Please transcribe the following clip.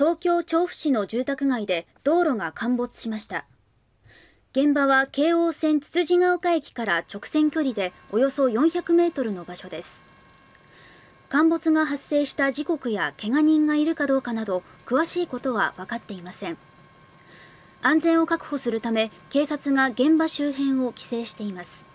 東京調布市の住宅街で道路が陥没しました現場は京王線つつじが丘駅から直線距離でおよそ400メートルの場所です陥没が発生した時刻やけが人がいるかどうかなど詳しいことは分かっていません安全を確保するため警察が現場周辺を規制しています